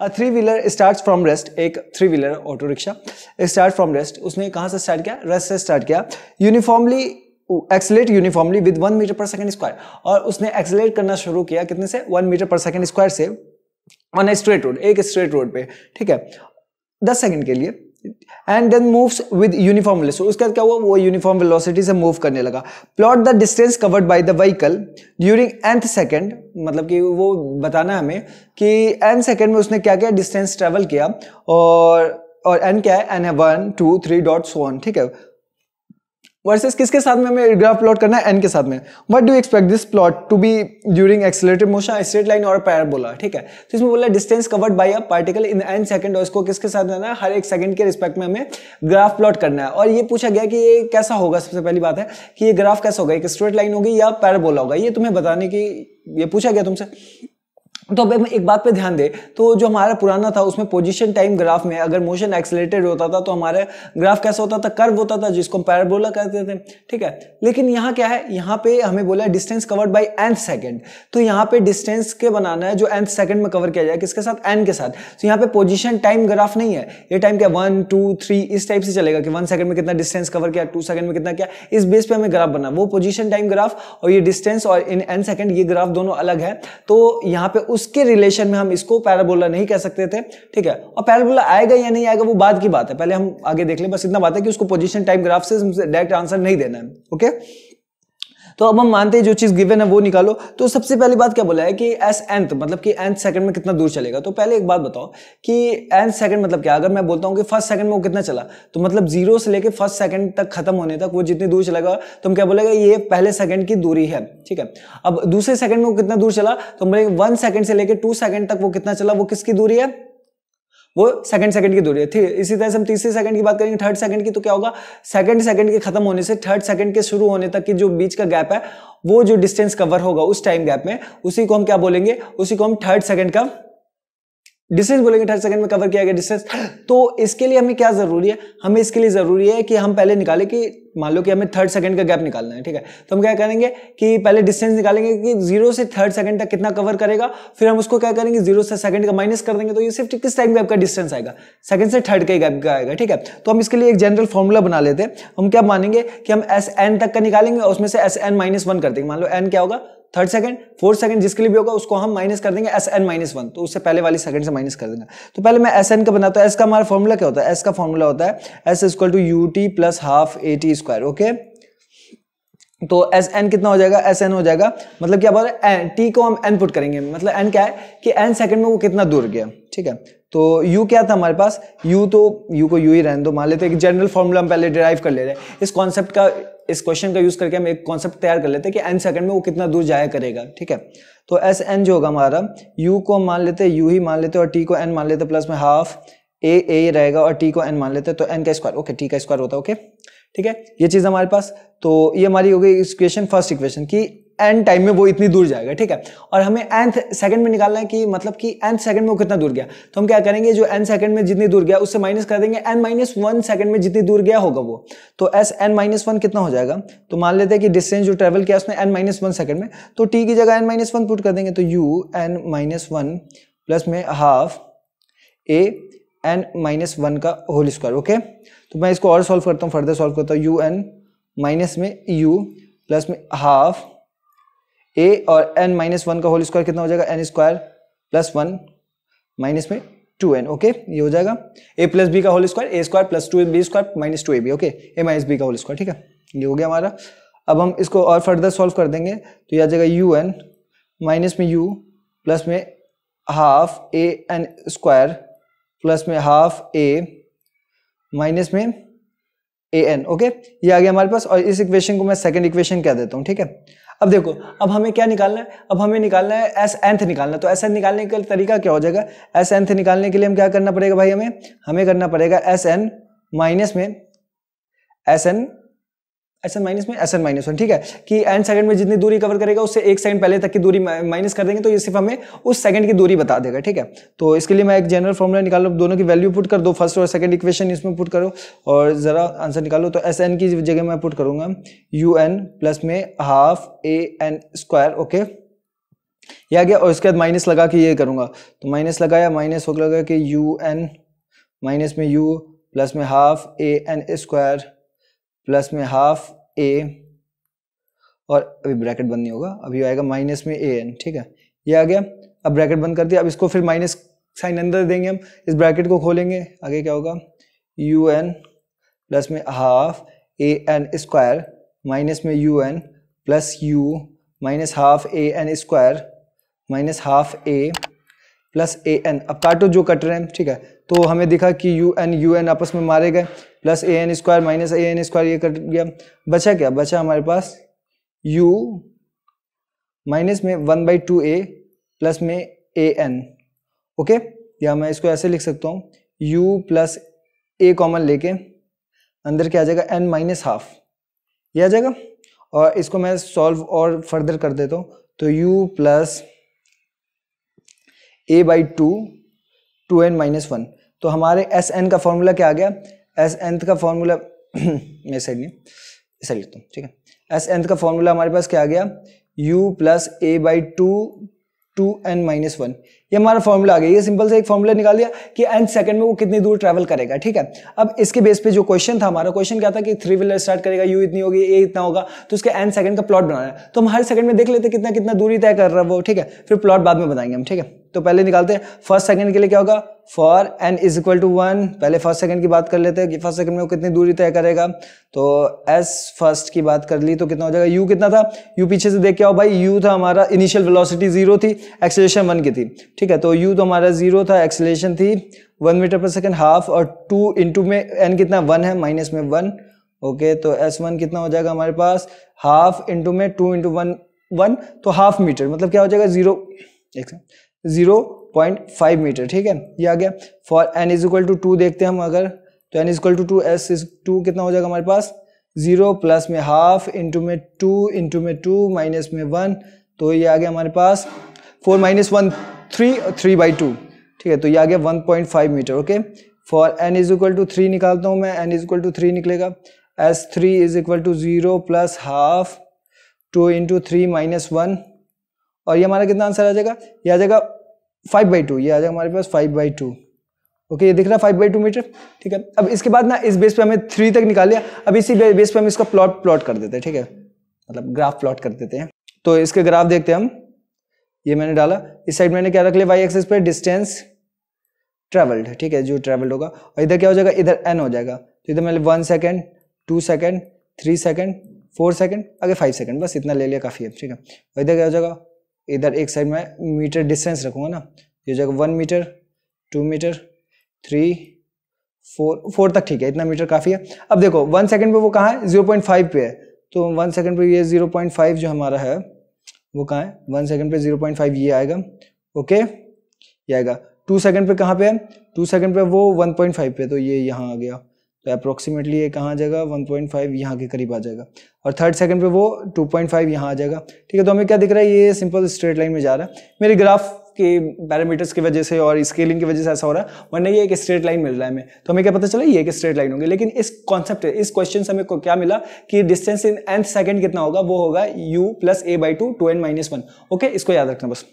a three wheeler start from rest एक three wheeler auto rickshaw start from rest उसने कहाँ से start किया रेस्ट से स्टार्ट किया uniformly accelerate uniformly with one metre per second square और उसने एक्सलेट करना शुरू किया कितने से one metre per second square से ऑन ए स्ट्रेट रोड एक स्ट्रेट रोड पे ठीक है दस सेकेंड के लिए and then moves with uniform velocity उसके बाद क्या हुआ वो यूनिफॉर्म वेलोसिटी से मूव करने लगा plot the distance covered by the vehicle during nth second मतलब कि वो बताना है हमें कि एन सेकंड में उसने क्या किया डिस्टेंस ट्रेवल किया और और एन क्या है एन है one two three dot one ठीक है वर्सेस किसके साथ में हमें ग्राफ प्लॉट करना है एन के साथ में what do expect this plot to be during accelerated motion straight line और पैर बोला ठीक है तो इसमें बोला distance covered by a particle in n second और इसको किसके साथ में है हर एक सेकंड के रिस्पेक्ट में हमें ग्राफ प्लॉट करना है और ये पूछा गया कि ये कैसा होगा सबसे पहली बात है कि ये ग्राफ कैसा होगा एक स्ट्रेट लाइन होगी या पैर बोला होगा ये तुम्हें बताने की ये पूछा गया तुमसे तो अब हम एक बात पे ध्यान दें तो जो हमारा पुराना था उसमें पोजीशन टाइम ग्राफ में अगर मोशन एक्सेलेटेड होता था तो हमारा ग्राफ कैसा होता था कर्व होता था जिसको हम पैराबोला कहते थे ठीक है लेकिन यहाँ क्या है यहाँ पे हमें बोला distance covered by nth second तो यहाँ पे डिस्टेंस के बनाना है जो एन सेकेंड में कवर किया जाए किसके साथ एन के साथ तो यहाँ पे पोजिशन टाइम ग्राफ नहीं है ये टाइम क्या वन टू थ्री इस टाइप से चलेगा कि वन सेकंड में कितना डिस्टेंस कवर किया टू सेकंड में कितना किया इस बेस पर हमें ग्राफ बना वो पोजिशन टाइम ग्राफ और ये डिस्टेंस और इन एन सेकेंड ये ग्राफ दोनों अलग है तो यहाँ पे उसके रिलेशन में हम इसको पैराबोला नहीं कह सकते थे ठीक है और पैराबोला आएगा या नहीं आएगा वो बाद की बात है पहले हम आगे देख ले बस इतना बात है कि उसको पोजिशन टाइम ग्राफ से डायरेक्ट आंसर नहीं देना है ओके तो अब हम मानते हैं जो चीज़ गिवन है वो निकालो तो सबसे पहली बात क्या बोला है कि एस एंथ मतलब कि एंथ सेकंड में कितना दूर चलेगा तो पहले एक बात बताओ कि एंथ सेकंड मतलब क्या अगर मैं बोलता हूँ कि फर्स्ट सेकंड में वो कितना चला तो मतलब जीरो से लेकर फर्स्ट सेकंड तक खत्म होने तक वो जितनी दूर चलेगा तो हम क्या बोलेगा ये पहले सेकंड की दूरी है ठीक है अब दूसरे सेकंड में वो कितना दूर चला तो हम बोलेंगे वन सेकंड से लेकर टू सेकंड तक वो कितना चला वो किसकी दूरी है वो सेकंड सेकंड की दूरी है ठीक इसी तरह से हम तीसरे सेकंड की बात करेंगे थर्ड सेकंड की तो क्या होगा सेकंड सेकंड के खत्म होने से थर्ड सेकंड के शुरू होने तक की जो बीच का गैप है वो जो डिस्टेंस कवर होगा उस टाइम गैप में उसी को हम क्या बोलेंगे उसी को हम थर्ड सेकंड का डिस्टेंस बोलेंगे थर्ड सेकंड में कवर किया गया डिस्टेंस तो इसके लिए हमें क्या जरूरी है हमें इसके लिए जरूरी है कि हम पहले निकालें कि मान लो कि हमें थर्ड सेकंड का गैप निकालना है ठीक है तो हम क्या करेंगे कि पहले डिस्टेंस निकालेंगे कि जीरो से थर्ड सेकंड तक कितना कवर करेगा फिर हम उसको क्या करेंगे जीरो से सेकंड का माइनस कर देंगे तो ये सिर्फ किस टाइम गैप का डिस्टेंस आएगा सेकंड से थर्ड का गैप का आएगा ठीक है तो हम इसके लिए एक जनरल फॉर्मूला बना लेते हैं हम क्या मानेंगे कि हम एस एन तक का निकालेंगे और उसमें से एस एन माइनस वन कर देंगे मान लो एन क्या होगा थर्ड सेकंड फोर्थ सेकंड जिसके लिए भी होगा उसको हम माइनस कर देंगे एस एन माइनस वन तो उससे पहले वाली सेकंड से माइनस कर देंगे तो पहले मैं एस एन का बनाता हूँ एस का हमारा फॉर्मूला क्या होता है एस का फॉर्मूला होता है s equal to u t plus half a t square okay तो एस एन कितना हो जाएगा एस एन हो जाएगा मतलब क्या बोल रहे हैं टी को हम एन पुट करेंगे मतलब एन क्या है कि एन सेकंड में वो कितना दूर गया ठीक है तो u क्या था हमारे पास u तो u को u ही रहने दो मान लेते हैं कि जनरल फॉर्मूला हम पहले डिराइव कर ले रहे हैं इस कॉन्सेप्ट का इस क्वेश्चन का यूज करके हम एक कॉन्सेप्ट तैयार कर लेते हैं कि एन सेकंड में वो कितना दूर जाया करेगा ठीक है तो एस एन जो होगा हमारा यू को मान लेते हैं यू ही मान लेते और टी को एन मान लेते प्लस में हाफ ए ए रहेगा और टी को एन मान लेते तो एन का स्क्वायर ओके टी का स्क्वायर होता है ओके ठीक है ये चीज हमारे पास तो ये हमारी हो गई इस फर्स्ट इक्वेशन की एंड टाइम में वो इतनी दूर जाएगा ठीक है और हमें एंथ सेकंड में निकालना है कि मतलब कि एंथ सेकंड में वो कितना दूर गया तो हम क्या करेंगे जो एन सेकंड में जितनी दूर गया उससे माइनस कर देंगे एन माइनस वन सेकंड में जितनी दूर गया होगा वो तो एस एन माइनस वन कितना हो जाएगा तो मान लेते हैं कि डिस्टेंस जो ट्रेवल किया उसने एन माइनस वन सेकंड में तो टी की जगह एन माइनस वन पुट कर देंगे तो u n minus one plus में half a n minus one का होल स्क्वायर ओके तो मैं इसको और सॉल्व करता हूँ फर्दर सॉल्व करता हूँ यू एन माइनस में यू प्लस में हाफ ए और एन माइनस वन का होल स्क्वायर कितना हो जाएगा n square plus one minus में टू एन ओके ये हो जाएगा ए प्लस बी का whole square a square plus two b square minus two a b okay a minus b का होल स्क्वायर ठीक है ये हो गया हमारा अब हम इसको और फर्दर सॉल्व कर देंगे तो यह आ जाएगा यू एन माइनस में यू प्लस में half a n square plus में हाफ ए माइनस में ए एन ओके ये आ गया हमारे पास और इस इक्वेशन को मैं सेकंड इक्वेशन कह देता हूँ ठीक है अब देखो अब हमें क्या निकालना है अब हमें निकालना है एस एंथ निकालना तो एस एंथ निकालने का तरीका क्या हो जाएगा एस एंथ निकालने के लिए हम क्या करना पड़ेगा भाई हमें हमें करना पड़ेगा एस एन माइनस में s n s n minus में एस एन माइनस वन ठीक है कि एन सेकंड में जितनी दूरी कवर करेगा उससे एक सेकंड पहले तक की दूरी माइनस कर देंगे तो ये सिर्फ हमें उस सेकंड की दूरी बता देगा ठीक है तो इसके लिए मैं एक जनरल फॉर्मूला निकाल दोनों की वैल्यू पुट कर दो फर्स्ट और सेकंड इक्वेशन इसमें पुट करो और ज़रा आंसर निकालो तो एस एन की जगह मैं पुट करूंगा यू एन प्लस में half a n square okay ये आ गया और इसके बाद माइनस लगा के ये करूंगा तो माइनस लगाया माइनस हो लगा कि यू एन माइनस में यू प्लस में half a n square plus में हाफ ए और अभी ब्रैकेट बंद नहीं होगा अभी आएगा माइनस में ए एन ठीक है ये आ गया अब ब्रैकेट बंद कर दिया अब इसको फिर माइनस साइन अंदर देंगे हम इस ब्रैकेट को खोलेंगे आगे क्या होगा यू एन प्लस में half a n square minus में u n plus u minus half a n square minus half a plus a n अब काटो जो कट रहे हैं ठीक है तो हमें दिखा कि यू एन यू एन आपस में मारे गए plus a n square minus a n square ये कट गया बचा क्या बचा हमारे पास यू माइनस में one by two a plus में ए एन ओके या मैं इसको ऐसे लिख सकता हूँ यू प्लस ए कॉमन लेके अंदर क्या आ जाएगा एन माइनस हाफ ये आ जाएगा और इसको मैं सॉल्व और फर्दर कर देता हूँ तो u plus a by two two n minus one तो हमारे एस एन का फॉर्मूला क्या आ गया एस एन का फॉर्मूला मैं सही नहीं सही लिखता हूँ ठीक है एस एन का फॉर्मूला हमारे पास क्या आ गया u plus a by two two n minus one ये हमारा फॉर्मूला आ गया ये सिंपल से एक फॉर्मूला निकाल दिया कि एंड सेकंड में वो कितनी दूर ट्रैवल करेगा ठीक है अब इसके बेस पे जो क्वेश्चन था हमारा क्वेश्चन क्या था कि थ्री व्हीलर स्टार्ट करेगा यू इतनी होगी ए इतना होगा तो उसके एंड सेकंड का प्लॉट बनाना है तो हम हर सेकंड में देख लेते कितना कितना दूरी तय कर रहा है वो ठीक है फिर प्लॉट बाद में बताएंगे हम ठीक है तो पहले निकालते हैं फर्स्ट सेकंड के लिए क्या होगा for n is equal to one पहले फर्स्ट सेकंड की बात कर लेते हैं कि फर्स्ट सेकंड में वो कितनी दूरी तय करेगा तो एस फर्स्ट की बात कर ली तो कितना हो जाएगा यू कितना था यू पीछे से देख के आओ भाई यू था हमारा इनिशियल वेलोसिटी जीरो थी एक्सेलेशन वन की थी ठीक है तो यू तो हमारा जीरो था एक्सलेशन थी one metre per second half और टू इंटू में एन कितना वन है माइनस में वन ओके तो एस वन कितना हो जाएगा हमारे पास हाफ इंटू में टू इंटू वन वन तो हाफ मीटर मतलब क्या हो जाएगा zero zero point five metre ठीक है ये आ गया for n is equal to two देखते हैं हम अगर तो n is equal to two S is two कितना हो जाएगा हमारे पास जीरो प्लस में हाफ इंटू में टू इंटू में टू माइनस में वन तो ये आ गया हमारे पास four minus one three three by two ठीक है तो ये आ गया one point five metre okay for n is equal to three निकालता हूँ मैं n is equal to three निकलेगा s three is equal to zero plus half two into three minus one और ये हमारा कितना आंसर आ जाएगा ये आ जाएगा फाइव बाई टू ये आ जाएगा हमारे पास फाइव बाई टू ओके ये दिख रहा है फाइव बाई टू मीटर ठीक है अब इसके बाद ना इस बेस पे हमें थ्री तक निकाल लिया अब इसी बेस पे हम इसका प्लॉट प्लॉट कर देते हैं ठीक है मतलब ग्राफ प्लॉट कर देते हैं तो इसके ग्राफ देखते हैं हम ये मैंने डाला इस साइड मैंने क्या रख लिया वाई एक्सेस पे डिस्टेंस ट्रेवल्ड ठीक है जो ट्रेवल्ड होगा और इधर क्या हो जाएगा इधर एन हो जाएगा तो इधर मैंने one second two second three second four second आगे फाइव सेकेंड बस इतना ले लिया काफ़ी है ठीक है और इधर क्या हो जाएगा इधर एक साइड में मीटर डिस्टेंस रखूँगा ना ये हो जाएगा one metre two metre three four four तक ठीक है इतना मीटर काफ़ी है अब देखो वन सेकेंड पे वो कहाँ है जीरो पॉइंट फाइव पे है तो वन सेकेंड पे ये जीरो पॉइंट फाइव जो हमारा है वो कहाँ है वन सेकेंड पे जीरो पॉइंट फाइव ये आएगा ओके ये आएगा टू सेकेंड पे कहाँ पे है टू सेकेंड पे वो वन पॉइंट फाइव पे तो ये यहाँ आ गया तो अप्रोक्सीमेटली ये कहाँ आ जाएगा 1.5 पॉइंट यहाँ के करीब आ जाएगा और थर्ड सेकंड पे वो 2.5 पॉइंट यहाँ आ जाएगा ठीक है तो हमें क्या दिख रहा है ये सिंपल स्ट्रेट लाइन में जा रहा है मेरी ग्राफ के पैरामीटर्स की वजह से और स्केलिंग की वजह से ऐसा हो रहा है वरना ये एक स्ट्रेट लाइन मिल रहा है हमें तो हमें क्या पता चला ये एक स्ट्रेट लाइन होंगे लेकिन इस कॉन्सेप्ट इस क्वेश्चन से हमें क्या मिला कि डिस्टेंस इन एंथ सेकेंड कितना होगा वो होगा u plus a by two two n minus one okay इसको याद रखना बस